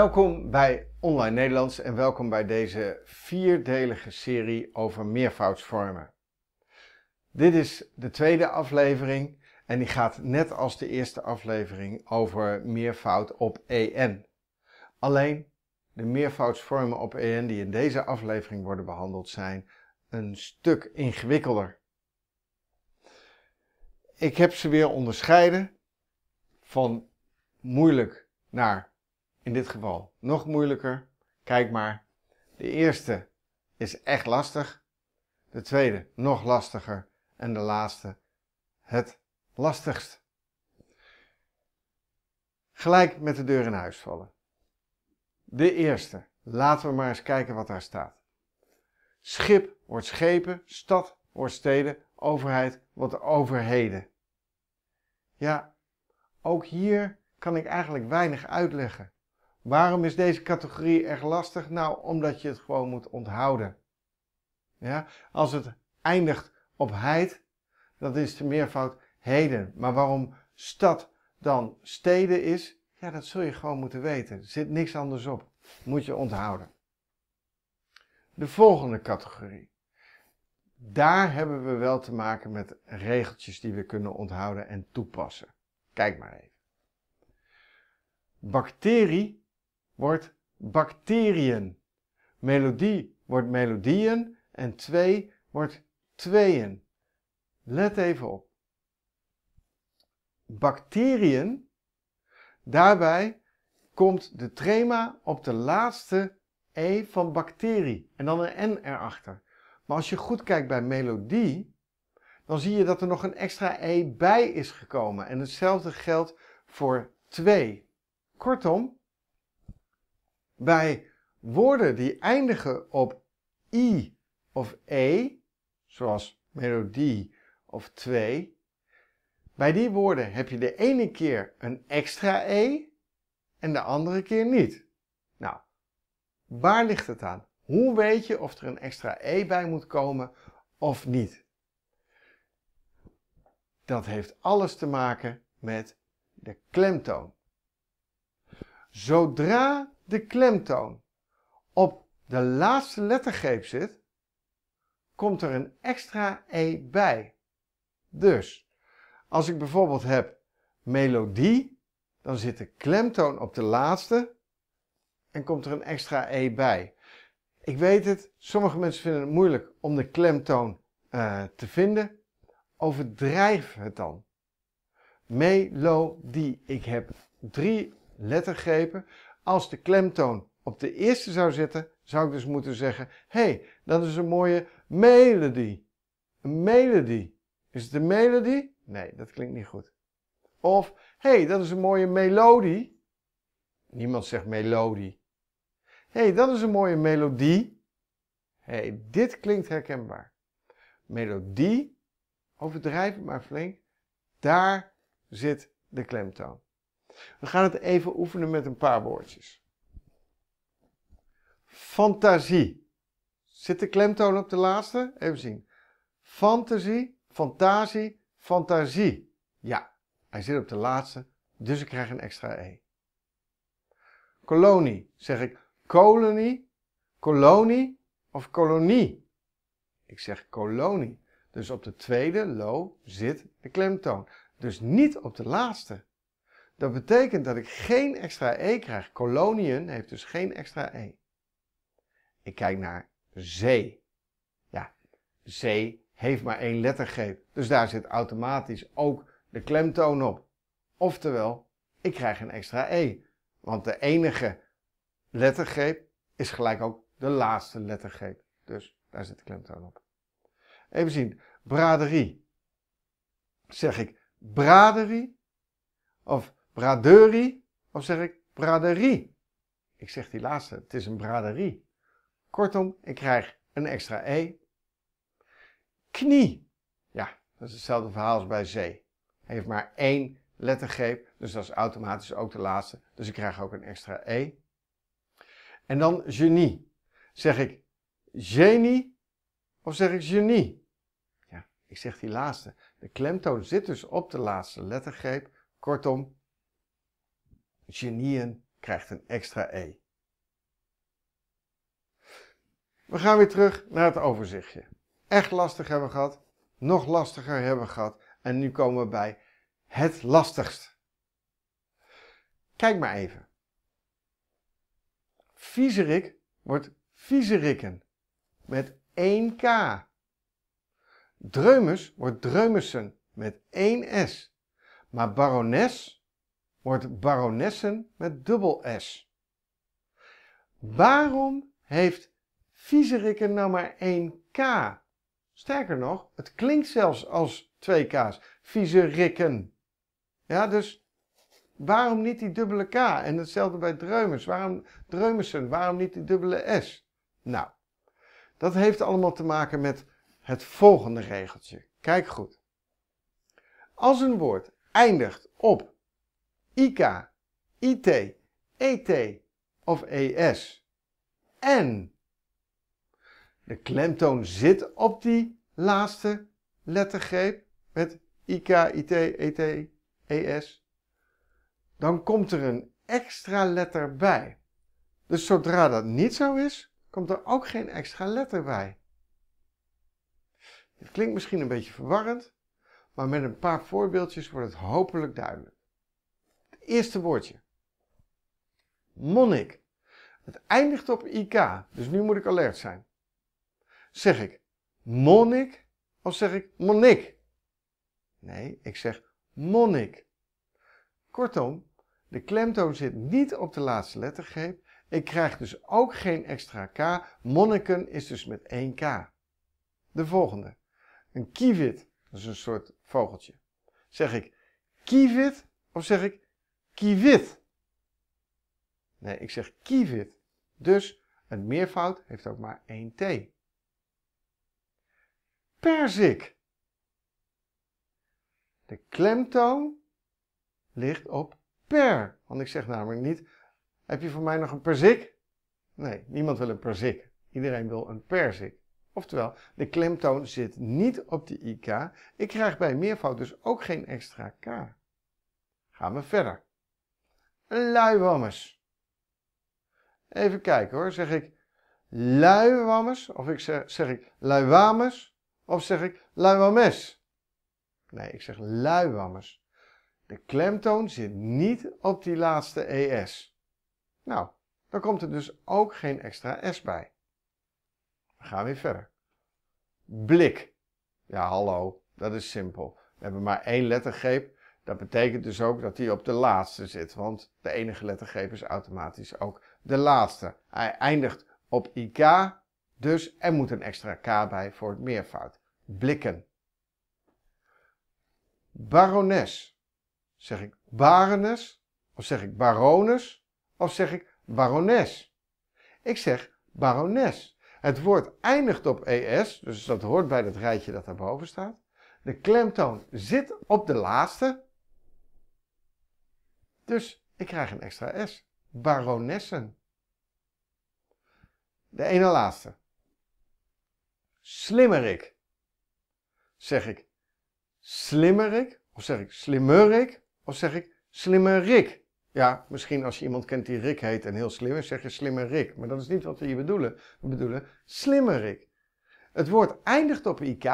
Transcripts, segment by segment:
Welkom bij Online Nederlands en welkom bij deze vierdelige serie over meervoudsvormen. Dit is de tweede aflevering en die gaat net als de eerste aflevering over meervoud op en. Alleen de meervoudsvormen op en die in deze aflevering worden behandeld zijn een stuk ingewikkelder. Ik heb ze weer onderscheiden van moeilijk naar in dit geval nog moeilijker. Kijk maar, de eerste is echt lastig, de tweede nog lastiger en de laatste het lastigst. Gelijk met de deur in huis vallen. De eerste, laten we maar eens kijken wat daar staat. Schip wordt schepen, stad wordt steden, overheid wordt overheden. Ja, ook hier kan ik eigenlijk weinig uitleggen. Waarom is deze categorie erg lastig? Nou, omdat je het gewoon moet onthouden. Ja? Als het eindigt op heid, dan is de meervoud heden. Maar waarom stad dan steden is, ja, dat zul je gewoon moeten weten. Er zit niks anders op. Moet je onthouden. De volgende categorie. Daar hebben we wel te maken met regeltjes die we kunnen onthouden en toepassen. Kijk maar even. Bacterie wordt bacteriën. Melodie wordt melodieën en twee wordt tweeën. Let even op. Bacteriën, daarbij komt de trema op de laatste E van bacterie en dan een N erachter. Maar als je goed kijkt bij melodie, dan zie je dat er nog een extra E bij is gekomen. En hetzelfde geldt voor twee. Kortom, bij woorden die eindigen op i of e, zoals melodie of twee, bij die woorden heb je de ene keer een extra e en de andere keer niet. Nou, waar ligt het aan? Hoe weet je of er een extra e bij moet komen of niet? Dat heeft alles te maken met de klemtoon. Zodra de klemtoon op de laatste lettergreep zit, komt er een extra E bij. Dus als ik bijvoorbeeld heb melodie, dan zit de klemtoon op de laatste en komt er een extra E bij. Ik weet het, sommige mensen vinden het moeilijk om de klemtoon eh, te vinden. Overdrijf het dan. Melodie. Ik heb drie lettergrepen als de klemtoon op de eerste zou zitten, zou ik dus moeten zeggen: hé, hey, dat is een mooie melodie. Een melody. Is het een melodie? Nee, dat klinkt niet goed. Of: hé, hey, dat is een mooie melodie. Niemand zegt melodie. Hé, hey, dat is een mooie melodie. Hé, hey, dit klinkt herkenbaar. Melodie, overdrijf het maar flink, daar zit de klemtoon. We gaan het even oefenen met een paar woordjes. Fantasie. Zit de klemtoon op de laatste? Even zien. Fantasie, fantasie, fantasie. Ja, hij zit op de laatste, dus ik krijg een extra E. Kolonie. Zeg ik kolonie, kolonie of kolonie? Ik zeg kolonie. Dus op de tweede, lo, zit de klemtoon. Dus niet op de laatste. Dat betekent dat ik geen extra E krijg. Koloniën heeft dus geen extra E. Ik kijk naar zee. Ja, zee heeft maar één lettergreep. Dus daar zit automatisch ook de klemtoon op. Oftewel, ik krijg een extra E. Want de enige lettergreep is gelijk ook de laatste lettergreep. Dus daar zit de klemtoon op. Even zien. Braderie. Zeg ik braderie of braderie of zeg ik braderie? Ik zeg die laatste, het is een braderie. Kortom, ik krijg een extra E. Knie. Ja, dat is hetzelfde verhaal als bij zee. Heeft maar één lettergreep, dus dat is automatisch ook de laatste. Dus ik krijg ook een extra E. En dan genie. Zeg ik genie of zeg ik genie? Ja, ik zeg die laatste. De klemtoon zit dus op de laatste lettergreep. Kortom, Genieën krijgt een extra E. We gaan weer terug naar het overzichtje. Echt lastig hebben we gehad, nog lastiger hebben we gehad en nu komen we bij het lastigst. Kijk maar even. Viezerik wordt viezerikken met 1k. Dreumes wordt dreumessen met 1s. Maar barones wordt baronessen met dubbel S. Waarom heeft Viezerikken nou maar één K? Sterker nog, het klinkt zelfs als twee K's. Viezerikken. Ja, dus waarom niet die dubbele K? En hetzelfde bij Dreumers. Waarom Dreumersen? Waarom niet die dubbele S? Nou, dat heeft allemaal te maken met het volgende regeltje. Kijk goed. Als een woord eindigt op IK, IT, ET of ES. En. De klemtoon zit op die laatste lettergreep met IK, IT, ET, ES. Dan komt er een extra letter bij. Dus zodra dat niet zo is, komt er ook geen extra letter bij. Het klinkt misschien een beetje verwarrend, maar met een paar voorbeeldjes wordt het hopelijk duidelijk. Eerste woordje. Monnik. Het eindigt op IK, dus nu moet ik alert zijn. Zeg ik monnik of zeg ik monnik? Nee, ik zeg monnik. Kortom, de klemtoon zit niet op de laatste lettergreep. Ik krijg dus ook geen extra k. Monniken is dus met één k. De volgende. Een kievit, dat is een soort vogeltje. Zeg ik kievit of zeg ik kivit. Nee, ik zeg kivit. Dus een meervoud heeft ook maar één t. Perzik. De klemtoon ligt op per. Want ik zeg namelijk niet, heb je voor mij nog een perzik? Nee, niemand wil een perzik. Iedereen wil een perzik. Oftewel, de klemtoon zit niet op de ik. Ik krijg bij meervoud dus ook geen extra k. Gaan we verder luiwammers. Even kijken hoor, zeg ik luiwammers of ik zeg, zeg ik luiwamers of zeg ik luiwames? Nee, ik zeg luiwammers. De klemtoon zit niet op die laatste ES. Nou, dan komt er dus ook geen extra S bij. We gaan weer verder. Blik. Ja, hallo, dat is simpel. We hebben maar één lettergreep dat betekent dus ook dat hij op de laatste zit, want de enige lettergreep is automatisch ook de laatste. Hij eindigt op IK, dus er moet een extra K bij voor het meervoud. Blikken. Barones. Zeg ik barones? Of zeg ik barones? Of zeg ik barones? Ik zeg barones. Het woord eindigt op es, dus dat hoort bij dat rijtje dat daarboven staat. De klemtoon zit op de laatste, dus ik krijg een extra S. Baronessen. De ene laatste. Slimmerik. Zeg ik slimmerik? Of zeg ik slimmerik? Of zeg ik slimmerik? Ja, misschien als je iemand kent die Rick heet en heel slim is, zeg je slimmerik. Maar dat is niet wat we hier bedoelen. We bedoelen slimmerik. Het woord eindigt op ik,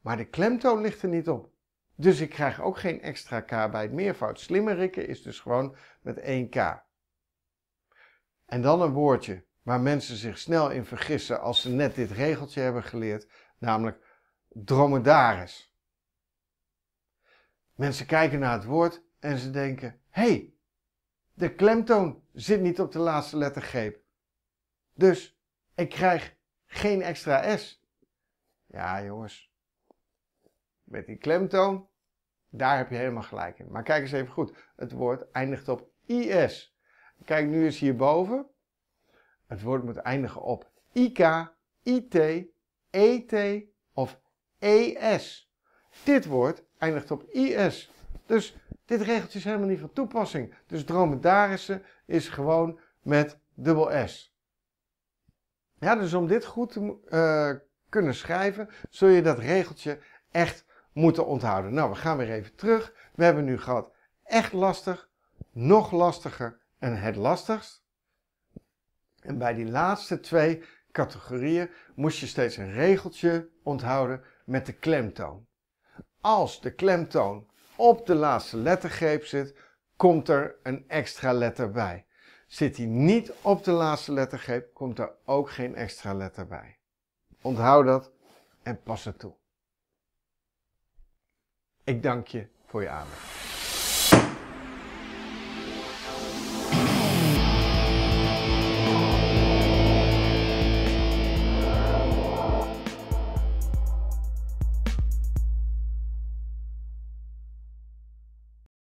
maar de klemtoon ligt er niet op. Dus ik krijg ook geen extra k bij het meervoud. Slimmerikken is dus gewoon met 1k. En dan een woordje waar mensen zich snel in vergissen als ze net dit regeltje hebben geleerd, namelijk dromedaris. Mensen kijken naar het woord en ze denken: hé, hey, de klemtoon zit niet op de laatste lettergreep. Dus ik krijg geen extra S. Ja, jongens, met die klemtoon, daar heb je helemaal gelijk in. Maar kijk eens even goed. Het woord eindigt op IS. Kijk nu eens hierboven. Het woord moet eindigen op IK, IT, ET of ES. Dit woord eindigt op IS. Dus dit regeltje is helemaal niet van toepassing. Dus dromedarissen is gewoon met dubbel S. Ja, dus om dit goed te eh, kunnen schrijven, zul je dat regeltje echt moeten onthouden. Nou, we gaan weer even terug. We hebben nu gehad echt lastig, nog lastiger en het lastigst. En bij die laatste twee categorieën moest je steeds een regeltje onthouden met de klemtoon. Als de klemtoon op de laatste lettergreep zit, komt er een extra letter bij. Zit die niet op de laatste lettergreep, komt er ook geen extra letter bij. Onthoud dat en pas het toe. Ik dank je voor je aandacht.